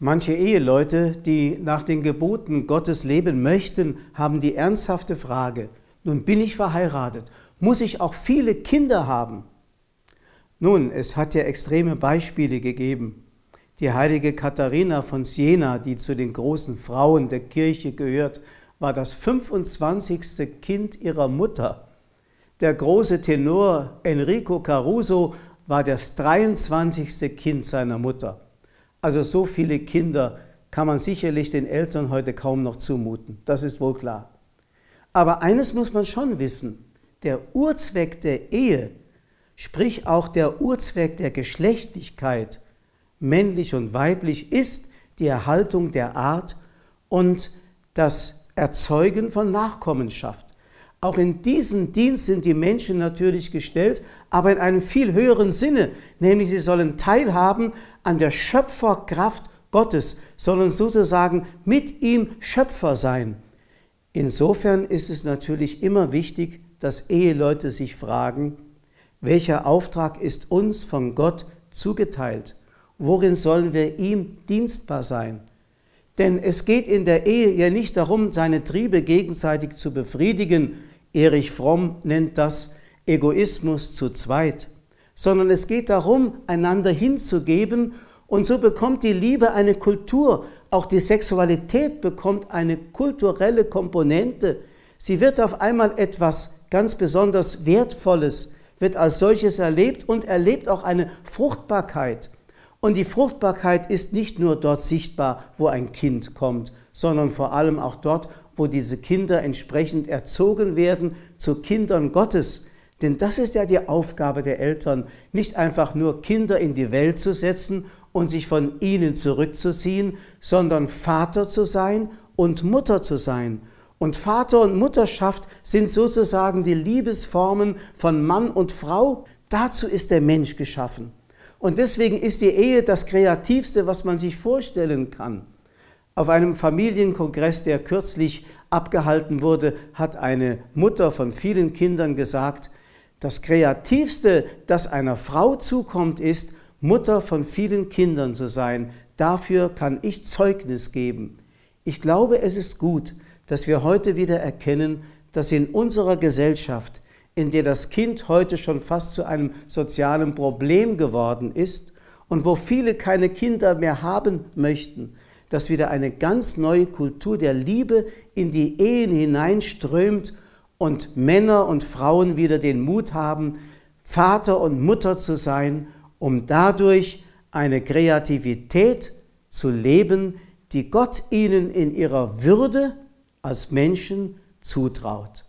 Manche Eheleute, die nach den Geboten Gottes leben möchten, haben die ernsthafte Frage, nun bin ich verheiratet, muss ich auch viele Kinder haben? Nun, es hat ja extreme Beispiele gegeben. Die heilige Katharina von Siena, die zu den großen Frauen der Kirche gehört, war das 25. Kind ihrer Mutter. Der große Tenor Enrico Caruso war das 23. Kind seiner Mutter. Also so viele Kinder kann man sicherlich den Eltern heute kaum noch zumuten. Das ist wohl klar. Aber eines muss man schon wissen. Der Urzweck der Ehe, sprich auch der Urzweck der Geschlechtlichkeit, männlich und weiblich, ist die Erhaltung der Art und das Erzeugen von Nachkommenschaft. Auch in diesen Dienst sind die Menschen natürlich gestellt, aber in einem viel höheren Sinne, nämlich sie sollen teilhaben an der Schöpferkraft Gottes, sollen sozusagen mit ihm Schöpfer sein. Insofern ist es natürlich immer wichtig, dass Eheleute sich fragen, welcher Auftrag ist uns von Gott zugeteilt? Worin sollen wir ihm dienstbar sein? Denn es geht in der Ehe ja nicht darum, seine Triebe gegenseitig zu befriedigen, Erich Fromm nennt das Egoismus zu zweit, sondern es geht darum, einander hinzugeben und so bekommt die Liebe eine Kultur, auch die Sexualität bekommt eine kulturelle Komponente. Sie wird auf einmal etwas ganz besonders Wertvolles, wird als solches erlebt und erlebt auch eine Fruchtbarkeit. Und die Fruchtbarkeit ist nicht nur dort sichtbar, wo ein Kind kommt sondern vor allem auch dort, wo diese Kinder entsprechend erzogen werden zu Kindern Gottes. Denn das ist ja die Aufgabe der Eltern, nicht einfach nur Kinder in die Welt zu setzen und sich von ihnen zurückzuziehen, sondern Vater zu sein und Mutter zu sein. Und Vater und Mutterschaft sind sozusagen die Liebesformen von Mann und Frau. Dazu ist der Mensch geschaffen. Und deswegen ist die Ehe das Kreativste, was man sich vorstellen kann. Auf einem Familienkongress, der kürzlich abgehalten wurde, hat eine Mutter von vielen Kindern gesagt, das Kreativste, das einer Frau zukommt, ist, Mutter von vielen Kindern zu sein. Dafür kann ich Zeugnis geben. Ich glaube, es ist gut, dass wir heute wieder erkennen, dass in unserer Gesellschaft, in der das Kind heute schon fast zu einem sozialen Problem geworden ist und wo viele keine Kinder mehr haben möchten, dass wieder eine ganz neue Kultur der Liebe in die Ehen hineinströmt und Männer und Frauen wieder den Mut haben, Vater und Mutter zu sein, um dadurch eine Kreativität zu leben, die Gott ihnen in ihrer Würde als Menschen zutraut.